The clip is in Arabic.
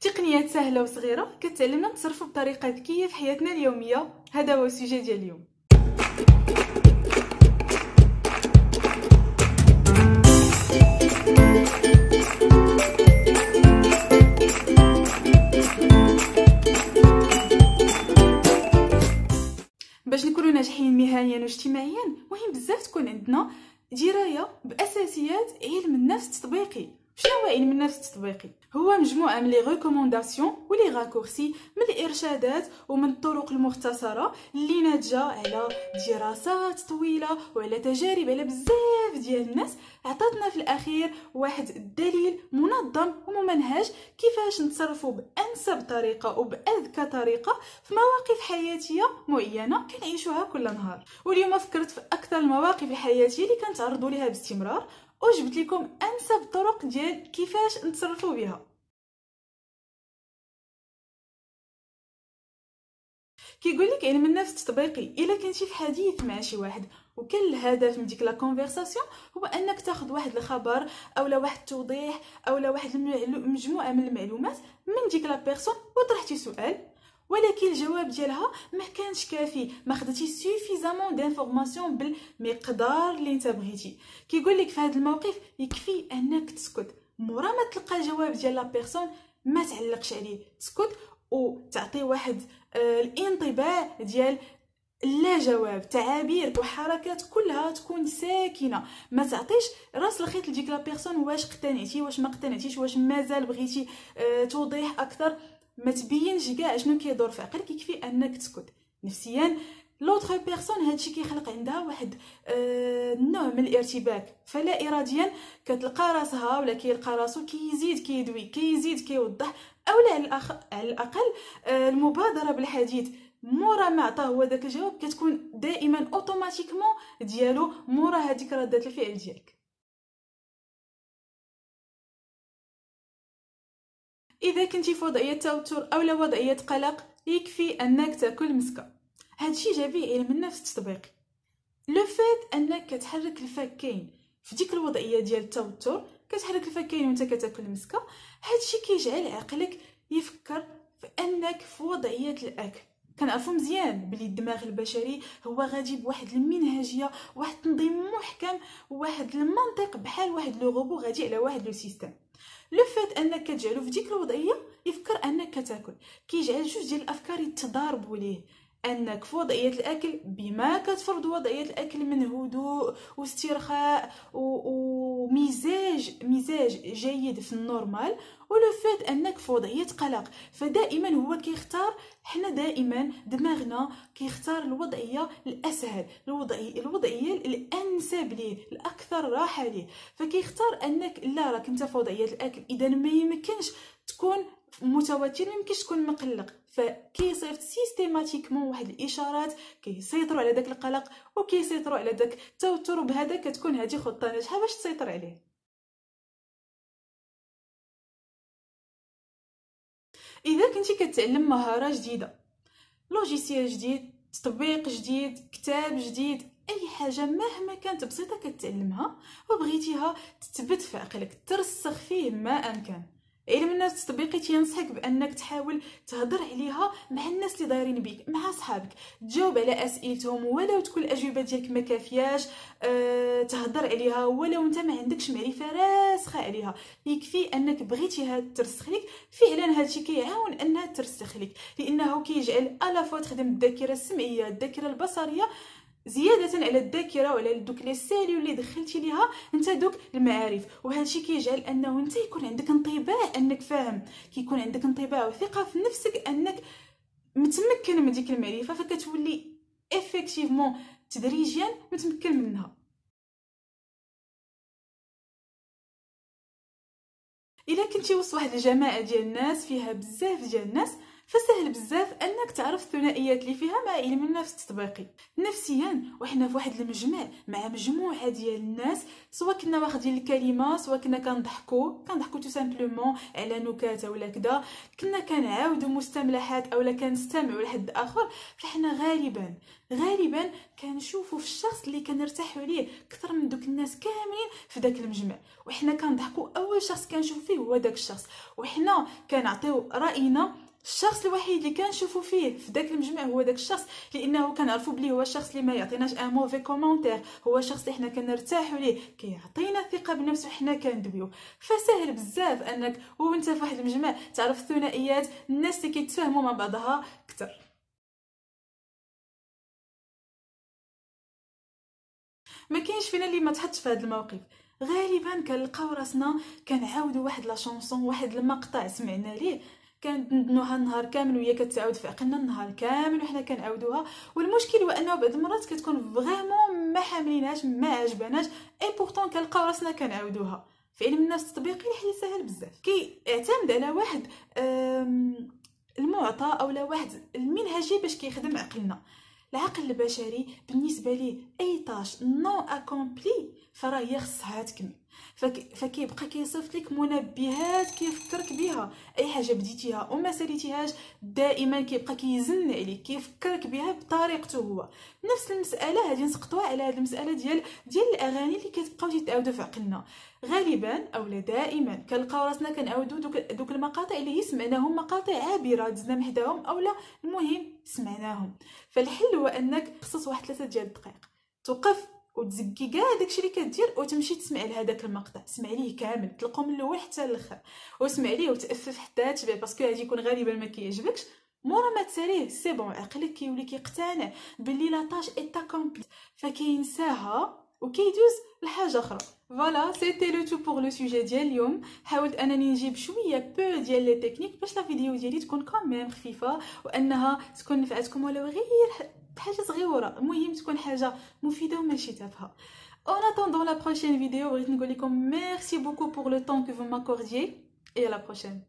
تقنيات سهله وصغيره كتعلمنا نتصرفوا بطريقه ذكيه في حياتنا اليوميه هذا هو السوجي ديال اليوم باش نكونوا ناجحين مهنيا واجتماعيا مهم بزاف تكون عندنا درايه باساسيات علم النفس التطبيقي في يعني عوائل من نفس التطبيقي هو مجموعة من لي ريكومونداسيون ولي راكورسي من الإرشادات ومن الطرق المختصرة اللي ناتجة على دراسات طويلة وعلى تجارب على بزاف ديال الناس عطاتنا في الأخير واحد الدليل منظم وممنهج كيفاش نتصرفوا بأنسب طريقة وبأذكى طريقة في مواقف حياتية معينة كنعيشوها كل نهار واليوم فكرت في أكثر المواقف الحياتية اللي كنتعرضوا لها باستمرار وجبت لكم انسب الطرق ديال كيفاش نتصرفوا بها كيقول لك علم يعني النفس التطبيقي الا كنتي في حديث مع شي واحد وكان الهدف من ديك لا كونفرساسيون هو انك تاخذ واحد الخبر اولا واحد التوضيح اولا واحد مجموعه من المعلومات من ديك لا بيرسون وطرحتي سؤال ولكن الجواب ديالها ما كانش كافي ما خدتي سوفيزامون دانفورماسيون بالمقدار اللي انت بغيتي كيقول لك في هذا الموقف يكفي انك تسكت مورا ما تلقى الجواب ديال لا بيرسون ما تعلقش عليه تسكت وتعطي واحد آه، الانطباع ديال لا جواب تعابيرك وحركات كلها تكون ساكنه ما تعطيش راس الخيط لديك لا بيرسون واش اقتنعتي واش ما اقتنعتيش واش مازال بغيتي آه، توضيح اكثر ما تبينش كاع شنو كيدور في عقلك يكفي انك تسكت نفسيا لوتر بيرسون هادشي كيخلق عندها واحد النوع آه، من الارتباك فلا اراديا كتلقى راسها ولا كيلقى راسو كيزيد كيدوي كيزيد كيوضح اولا على على الاقل آه، المبادره بالحديث مورا ما عطاه هو داك الجواب كتكون دائما اوتوماتيكمون ديالو مورا هذيك رده الفعل ديالك إذا كنتي في وضعية توتر أو وضعية قلق يكفي أنك تاكل مسكة هادشي جابيه علم النفس التطبيقي لو فات انك كتحرك الفكين في ديك الوضعيه ديال التوتر كتحرك الفكين وانت كتاكل المسكه هادشي كيجعل عقلك يفكر في انك في وضعيه الاكل كنعرفو مزيان بلي الدماغ البشري هو غادي بواحد المنهجيه واحد التنظيم محكم واحد المنطق بحال واحد لو غوبو غادي على واحد لو سيستم لو فات انك كتجعلو في ديك الوضعيه يفكر انك كتاكل كيجعل جوج ديال الافكار يتضاربوا ليه انك في وضعيه الاكل بما كتفرض وضعيه الاكل من هدوء واسترخاء ومزاج مزاج جيد في النورمال ولو فات انك في وضعيه قلق فدائما هو كيختار حنا دائما دماغنا كيختار الوضعيه الاسهل الوضعيه الوضعيه الانسب ليه الاكثر راحه ليه فكيختار انك لا راك انت في وضعيه الاكل اذا ما يمكنش تكون متوتر ميمكنش تكون مقلق فكيصيفط سيستيماتيكمون واحد الاشارات كيسيطروا على داك القلق وكيسيطروا على داك التوتر بهذا كتكون هذه خطه ناجحه باش تسيطر عليه اذا كنتي كتعلم مهاره جديده لوجيسيال جديد تطبيق جديد كتاب جديد اي حاجه مهما كانت بسيطه كتعلمها وبغيتيها تثبت في عقلك ترسخ فيه ما امكن علم الناس التطبيقي تينصحك بانك تحاول تهضر عليها مع الناس اللي دايرين بيك مع صحابك تجاوب على اسئلتهم ولو تكون الاجوبه ديالك ما كافياش أه تهضر عليها ولو انت ما عندكش معرفه راسخه عليها يكفي انك بغيتيها ترسخ لك فعلا هادشي كيعاون انها ترسخ لك لانه كيجعل الافوا تخدم الذاكره السمعيه الذاكره البصريه زياده على الذاكره وعلى دوك لي سالي اللي دخلتي ليها انت دوك المعارف وهذا الشيء كيجعل انه انت يكون عندك انطباع انك فاهم كيكون عندك انطباع وثقه في نفسك انك متمكن من ديك المعرفه فكتولي افكتيفمون تدريجيا متمكن منها الا كنتي وسط واحد الجماعه ديال الناس فيها بزاف ديال الناس فسهل بزاف انك تعرف الثنائيات اللي فيها مع علم النفس التطبيقي نفسيا وحنا في واحد المجمع مع مجموعه ديال الناس سواء كنا واخدين الكلمه سواء كنا كنضحكوا كنضحكوا تو سامبلومون على نكات ولا كدا كنا كنعاودوا مستملحات اولا كنستمعوا لحد اخر فحنا غالبا غالبا كنشوفوا في الشخص اللي كنرتاحوا ليه اكثر من دوك الناس كاملين في داك المجمع وحنا كنضحكوا اول شخص كنشوف فيه هو داك الشخص وحنا كنعطيو راينا الشخص الوحيد اللي كنشوفو فيه في داك المجمع هو داك الشخص لانه كنعرفو بلي هو الشخص اللي ما يعطيناش ان موفي كومونتير هو شخص اللي حنا كنرتاحو ليه كيعطينا الثقه بنفسه وحنا كندويو فسهل بزاف انك وانت في واحد المجمع تعرف الثنائيات الناس اللي كيتفاهموا مع بعضها اكثر ما كاينش فينا اللي ما تحطش في هذا الموقف غالبا كنلقاو راسنا كنعاودوا واحد لا شونسون واحد المقطع سمعنا ليه كندنوها النهار كامل وهي كتعاود في عقلنا النهار كامل وحنا كنعاودوها والمشكل هو انه بعض المرات كتكون فريمون ما حاملينهاش ما عجبناش اي بورتون كنلقاو راسنا كنعاودوها في علم الناس التطبيقي الحل سهل بزاف كيعتمد على واحد المعطى اولا واحد المنهجي باش كيخدم عقلنا العقل البشري بالنسبه ليه اي طاش نو اكومبلي فراه هي خصها تكمل فك... فكيبقى كيصيفط لك منبهات كيفكرك بها اي حاجه بديتيها وما ساليتيهاش دائما كيبقى كيزن عليك كيفكرك بها بطريقته هو نفس المساله هذه نسقطوها على هذه المساله ديال ديال الاغاني اللي كتبقاو تتعاودوا في عقلنا غالبا لا دائما كنلقاو راسنا كنعاودوا دوك, دوك المقاطع اللي هي سمعناهم مقاطع عابره دزنا محداهم لا المهم سمعناهم فالحل هو انك خصص واحد ثلاثه ديال الدقائق توقف وتزكي كاع داكشي اللي كدير وتمشي تسمع لهذاك المقطع سمع ليه كامل تلقو من الاول حتى الاخر وسمع ليه وتافف حتى تبع باسكو غادي يكون غالبا ما كيعجبكش مورا ما تساليه سي بون عقلك كيولي كيقتنع باللي لا طاج ايتا كومبليت فكينساها وكيدوز لحاجه اخرى فوالا سيتي لو تو بوغ لو سوجي ديال اليوم حاولت انني نجيب شويه بو ديال لي تكنيك باش لا فيديو ديالي تكون كوميم خفيفه وانها تكون نفعتكم ولو غير حاجه صغيره المهم تكون حاجه مفيده وماشي تافهه En attendant la prochaine vidéo, je vous remercie beaucoup pour le temps que vous m'accordiez et à la prochaine.